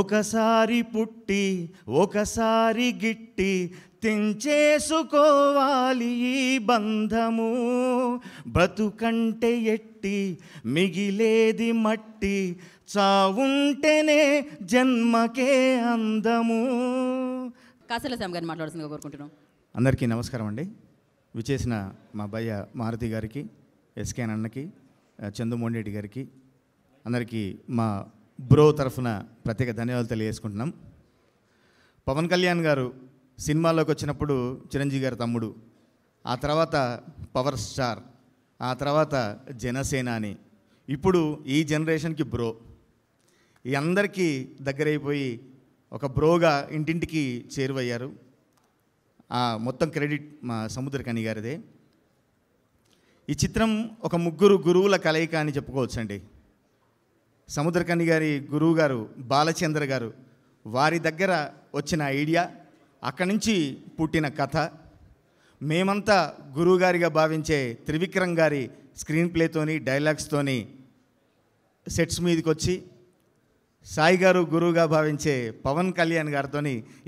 ఒకసారి పుట్టి ఒకసారి గిట్టి తెంచేసుకోవాలి ఈ బంధము బ్రతుకంటే ఎట్టి మిగిలేది మట్టి చావుంటేనే జన్మకే అందము కాసల శ్యామ్ గారిని మాట్లాడుతుంది కోరుకుంటున్నాం అందరికీ నమస్కారం అండి విచేసిన మా భయ్య మారుతి గారికి ఎస్కే అన్నకి చందుమోహన్ రెడ్డి గారికి అందరికీ మా బ్రో తరఫున ప్రత్యేక ధన్యవాదాలు తెలియజేసుకుంటున్నాం పవన్ కళ్యాణ్ గారు సినిమాలోకి వచ్చినప్పుడు చిరంజీవి గారి తమ్ముడు ఆ తర్వాత పవర్ స్టార్ ఆ తర్వాత జనసేన అని ఇప్పుడు ఈ జనరేషన్కి బ్రో ఈ అందరికీ దగ్గరైపోయి ఒక బ్రోగా ఇంటింటికి చేరువయ్యారు ఆ మొత్తం క్రెడిట్ మా సముద్ర కని గారిదే ఈ చిత్రం ఒక ముగ్గురు గురువుల కలయిక అని చెప్పుకోవచ్చండి సముద్రకన్ని గారి గురువు గారు బాలచంద్ర గారు వారి దగ్గర వచ్చిన ఐడియా అక్కడి నుంచి పుట్టిన కథ మేమంతా గురువుగారిగా భావించే త్రివిక్రమ్ గారి స్క్రీన్ ప్లేతోని డైలాగ్స్తోని సెట్స్ మీదకి వచ్చి సాయి గారు గురువుగా భావించే పవన్ కళ్యాణ్ గారితో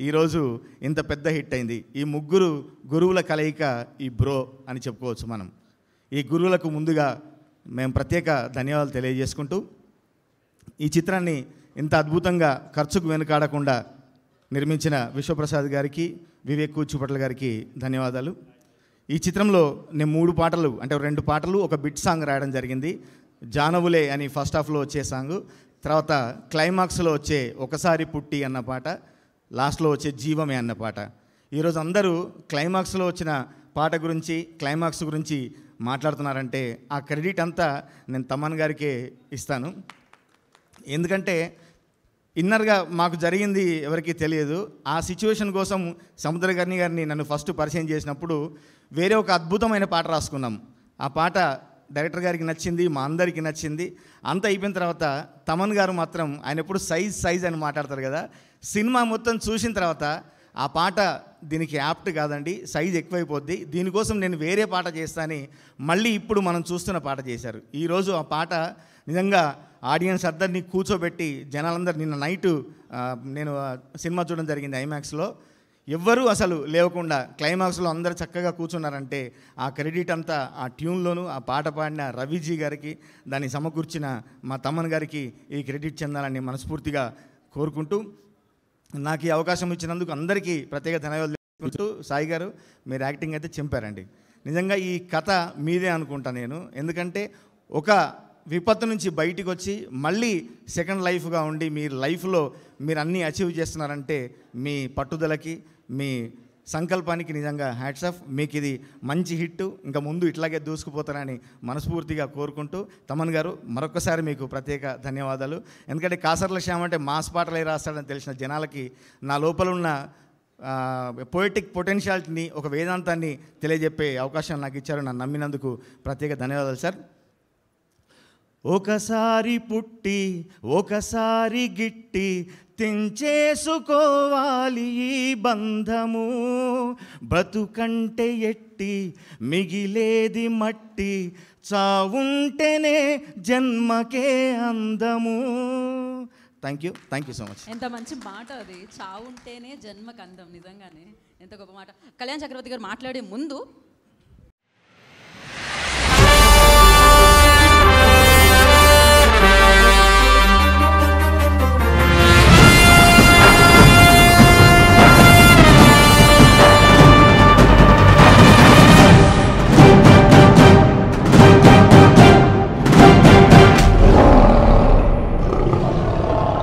ఈరోజు ఇంత పెద్ద హిట్ అయింది ఈ ముగ్గురు గురువుల కలయిక ఈ బ్రో అని చెప్పుకోవచ్చు మనం ఈ గురువులకు ముందుగా మేము ప్రత్యేక ధన్యవాదాలు తెలియజేసుకుంటూ ఈ చిత్రాన్ని ఇంత అద్భుతంగా ఖర్చుకు వెనుకాడకుండా నిర్మించిన విశ్వప్రసాద్ గారికి వివేక్ కూచిపట్ల గారికి ధన్యవాదాలు ఈ చిత్రంలో నేను మూడు పాటలు అంటే రెండు పాటలు ఒక బిట్ సాంగ్ రాయడం జరిగింది జానవులే అని ఫస్ట్ హాఫ్లో వచ్చే సాంగ్ తర్వాత క్లైమాక్స్లో వచ్చే ఒకసారి పుట్టి అన్న పాట లాస్ట్లో వచ్చే జీవమే అన్న పాట ఈరోజు అందరూ క్లైమాక్స్లో వచ్చిన పాట గురించి క్లైమాక్స్ గురించి మాట్లాడుతున్నారంటే ఆ క్రెడిట్ అంతా నేను తమన్ గారికే ఇస్తాను ఎందుకంటే ఇన్నర్గా మాకు జరిగింది ఎవరికీ తెలియదు ఆ సిచ్యువేషన్ కోసం సముద్ర గారిని గారిని నన్ను ఫస్ట్ పరిచయం చేసినప్పుడు వేరే ఒక అద్భుతమైన పాట రాసుకున్నాం ఆ పాట డైరెక్టర్ గారికి నచ్చింది మా అందరికీ నచ్చింది అంత అయిపోయిన తర్వాత తమన్ గారు మాత్రం ఆయన ఎప్పుడు సైజ్ సైజ్ అని మాట్లాడతారు కదా సినిమా మొత్తం చూసిన తర్వాత ఆ పాట దీనికి యాప్ట్ కాదండి సైజ్ ఎక్కువైపోద్ది దీనికోసం నేను వేరే పాట చేస్తానని మళ్ళీ ఇప్పుడు మనం చూస్తున్న పాట చేశారు ఈరోజు ఆ పాట నిజంగా ఆడియన్స్ అందరినీ కూర్చోబెట్టి జనాలందరూ నిన్న నైటు నేను సినిమా చూడడం జరిగింది ఐమాక్స్లో ఎవ్వరూ అసలు లేవకుండా క్లైమాక్స్లో అందరు చక్కగా కూర్చున్నారంటే ఆ క్రెడిట్ అంతా ఆ ట్యూన్లోను ఆ పాట పాడిన రవిజీ గారికి దాన్ని సమకూర్చిన మా తమ్మన్ గారికి ఈ క్రెడిట్ చెందాలని మనస్ఫూర్తిగా కోరుకుంటూ నాకు ఈ అవకాశం ఇచ్చినందుకు అందరికీ ప్రత్యేక ధన్యవాదాలు ఉంటూ సాయి గారు మీరు యాక్టింగ్ అయితే చింపారండి నిజంగా ఈ కథ మీదే అనుకుంటా నేను ఎందుకంటే ఒక విపత్తు నుంచి బయటికి వచ్చి మళ్ళీ సెకండ్ లైఫ్గా ఉండి మీ లైఫ్లో మీరు అన్నీ అచీవ్ చేస్తున్నారంటే మీ పట్టుదలకి మీ సంకల్పానికి నిజంగా హ్యాట్స్ ఆఫ్ మీకు ఇది మంచి హిట్ ఇంకా ముందు ఇట్లాగే దూసుకుపోతారని మనస్ఫూర్తిగా కోరుకుంటూ తమన్ గారు మరొకసారి మీకు ప్రత్యేక ధన్యవాదాలు ఎందుకంటే కాసర్ల శ్యామ అంటే మాస్ పాటలై రాస్తాడని తెలిసిన జనాలకి నా లోపల ఉన్న పోయిటిక్ పొటెన్షియాలిటీని ఒక వేదాంతాన్ని తెలియజెప్పే అవకాశం నాకు ఇచ్చారు నన్ను నమ్మినందుకు ప్రత్యేక ధన్యవాదాలు సార్ ఒకసారి పుట్టి ఒకసారి గిట్టి తెంచేసుకోవాలి ఈ బంధము బ్రతుకంటే ఎట్టి మిగిలేది మట్టి చావుంటేనే జన్మకే అందము thank you thank you so much ఎంత మంచి మాట అది చావుంటేనే జన్మకందం నిజంగానే ఎంత గొప్ప మాట కళ్యాణ్ చక్రవర్తి గారు మాట్లాడే ముందు